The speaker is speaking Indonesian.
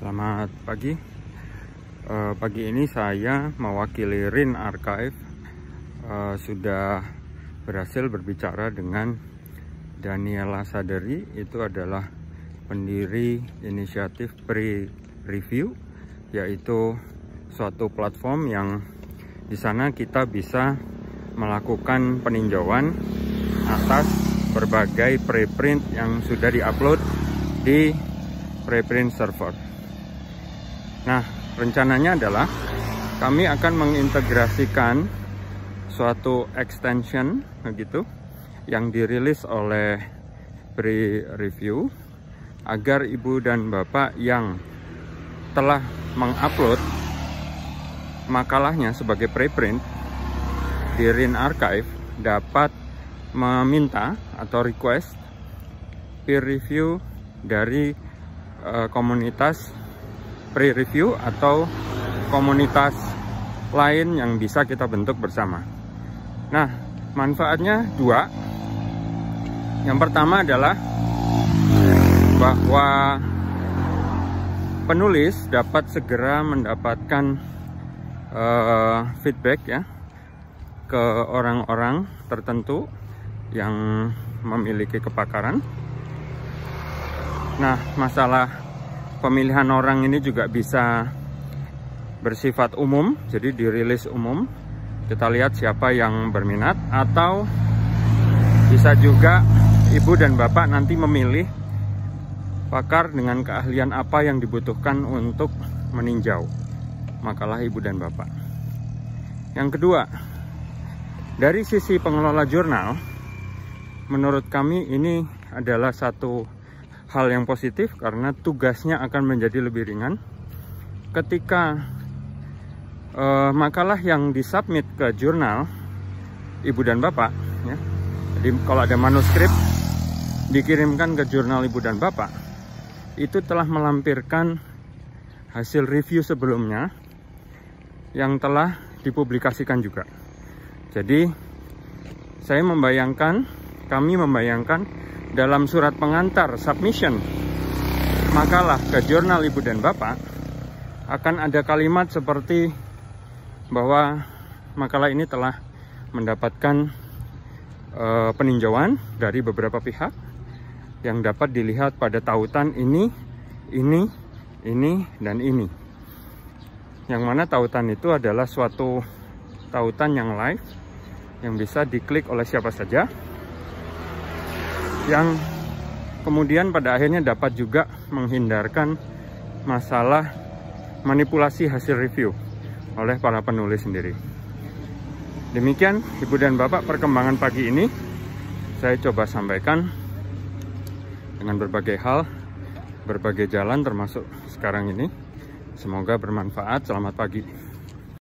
Selamat pagi. E, pagi ini saya mewakili RIN Archive e, sudah berhasil berbicara dengan Daniela Sadari. itu adalah pendiri inisiatif pre-review, yaitu suatu platform yang di sana kita bisa melakukan peninjauan atas berbagai preprint yang sudah diupload di preprint server. Nah, rencananya adalah kami akan mengintegrasikan suatu extension begitu nah yang dirilis oleh pre Review agar ibu dan bapak yang telah mengupload makalahnya sebagai preprint di RIN Archive dapat meminta atau request peer review dari eh, komunitas pre-review atau komunitas lain yang bisa kita bentuk bersama. Nah, manfaatnya dua. Yang pertama adalah bahwa penulis dapat segera mendapatkan uh, feedback ya ke orang-orang tertentu yang memiliki kepakaran. Nah, masalah pemilihan orang ini juga bisa bersifat umum, jadi dirilis umum. Kita lihat siapa yang berminat atau bisa juga ibu dan bapak nanti memilih pakar dengan keahlian apa yang dibutuhkan untuk meninjau makalah ibu dan bapak. Yang kedua, dari sisi pengelola jurnal, menurut kami ini adalah satu hal yang positif karena tugasnya akan menjadi lebih ringan. Ketika uh, makalah yang disubmit ke jurnal ibu dan bapak, ya, jadi kalau ada manuskrip dikirimkan ke jurnal ibu dan bapak, itu telah melampirkan hasil review sebelumnya yang telah dipublikasikan juga. Jadi saya membayangkan, kami membayangkan dalam surat pengantar submission makalah ke jurnal Ibu dan Bapak akan ada kalimat seperti bahwa makalah ini telah mendapatkan uh, peninjauan dari beberapa pihak yang dapat dilihat pada tautan ini, ini, ini, dan ini. Yang mana tautan itu adalah suatu tautan yang live yang bisa diklik oleh siapa saja yang kemudian pada akhirnya dapat juga menghindarkan masalah manipulasi hasil review oleh para penulis sendiri. Demikian Ibu dan Bapak perkembangan pagi ini saya coba sampaikan dengan berbagai hal, berbagai jalan termasuk sekarang ini. Semoga bermanfaat. Selamat pagi.